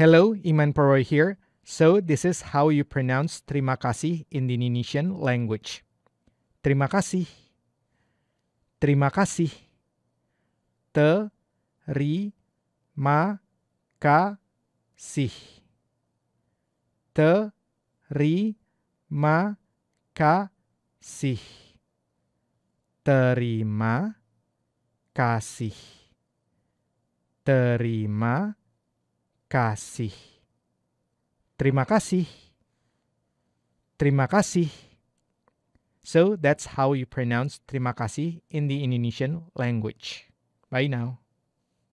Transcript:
Hello, Iman Poroy here. So, this is how you pronounce terima kasih in the Indonesian language. Terima kasih. Terima kasih. terima kasih, ma ka Terima kasih. Terima kasih kasih. Terima kasih. Terima kasih. So that's how you pronounce terima kasih in the Indonesian language. Bye now.